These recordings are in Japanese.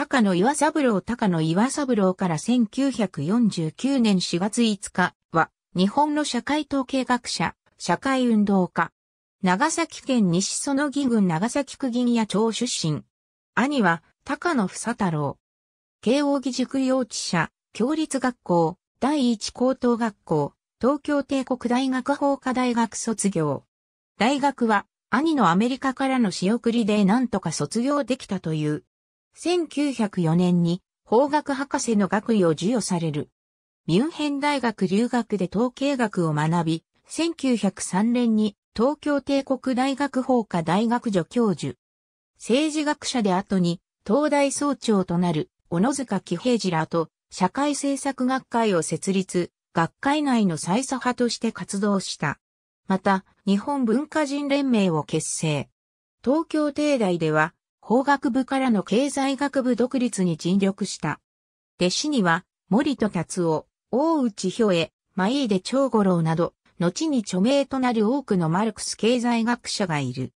高野岩三郎高野岩三郎から1949年4月5日は、日本の社会統計学者、社会運動家。長崎県西園木郡長崎区銀谷町出身。兄は、高野房太郎。慶応義塾幼稚舎、共立学校、第一高等学校、東京帝国大学法科大学卒業。大学は、兄のアメリカからの仕送りで何とか卒業できたという。1904年に法学博士の学位を授与される。ミュンヘン大学留学で統計学を学び、1903年に東京帝国大学法科大学助教授。政治学者で後に東大総長となる小野塚喜平次らと社会政策学会を設立、学会内の最左派として活動した。また、日本文化人連盟を結成。東京帝大では法学部からの経済学部独立に尽力した。弟子には、森戸達夫、大内兵衛、前出長五郎など、後に著名となる多くのマルクス経済学者がいる。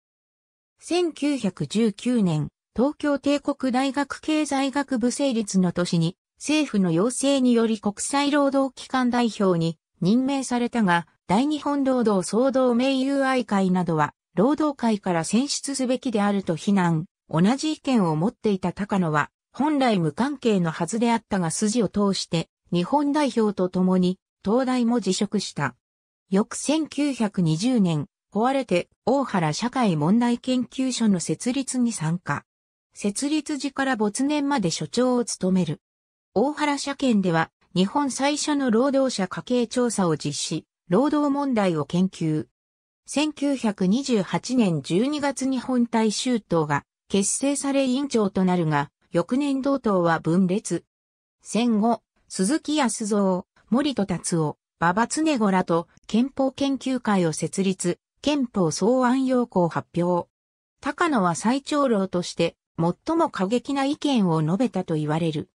1919年、東京帝国大学経済学部成立の年に、政府の要請により国際労働機関代表に任命されたが、大日本労働総同盟友愛会などは、労働会から選出すべきであると非難。同じ意見を持っていた高野は、本来無関係のはずであったが筋を通して、日本代表と共に、東大も辞職した。翌1920年、壊れて大原社会問題研究所の設立に参加。設立時から没年まで所長を務める。大原社研では、日本最初の労働者家計調査を実施、労働問題を研究。1928年12月に本体周東が結成され委員長となるが、翌年同党は分裂。戦後、鈴木康蔵、森戸達夫、馬場常子らと憲法研究会を設立、憲法草案要項発表。高野は最長老として最も過激な意見を述べたと言われる。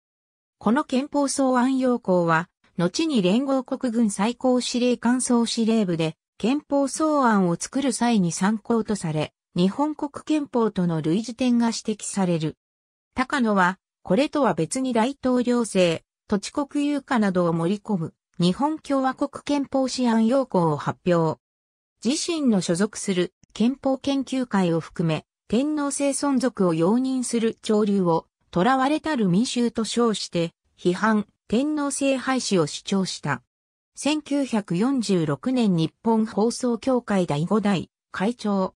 この憲法草案要項は、後に連合国軍最高司令官総司令部で憲法草案を作る際に参考とされ、日本国憲法との類似点が指摘される。高野は、これとは別に大統領制、土地国有化などを盛り込む日本共和国憲法試案要項を発表。自身の所属する憲法研究会を含め、天皇制存続を容認する潮流を、囚われたる民衆と称して、批判、天皇制廃止を主張した。1946年日本放送協会第5代会長、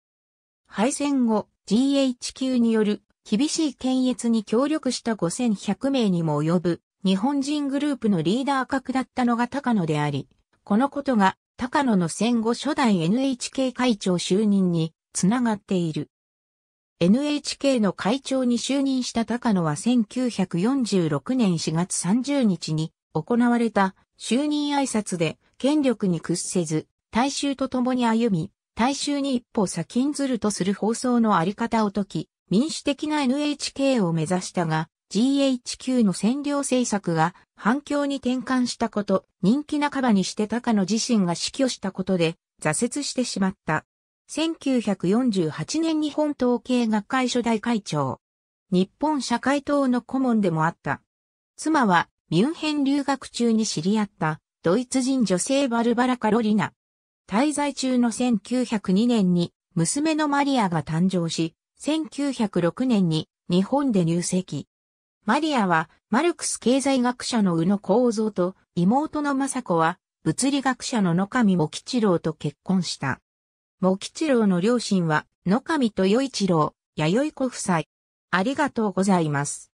敗戦後、GHQ による厳しい検閲に協力した5100名にも及ぶ日本人グループのリーダー格だったのが高野であり、このことが高野の戦後初代 NHK 会長就任につながっている。NHK の会長に就任した高野は1946年4月30日に行われた就任挨拶で権力に屈せず大衆と共に歩み、大衆に一歩先んずるとする放送のあり方を解き、民主的な NHK を目指したが、GHQ の占領政策が反響に転換したこと、人気半ばにして高野自身が死去したことで挫折してしまった。1948年日本統計学会初代会長。日本社会党の顧問でもあった。妻はミュンヘン留学中に知り合ったドイツ人女性バルバラ・カロリナ。滞在中の1902年に娘のマリアが誕生し、1906年に日本で入籍。マリアはマルクス経済学者の宇野幸三と妹の雅子は物理学者の野上茂吉郎と結婚した。茂吉郎の両親は野上豊一郎、弥生子夫妻。ありがとうございます。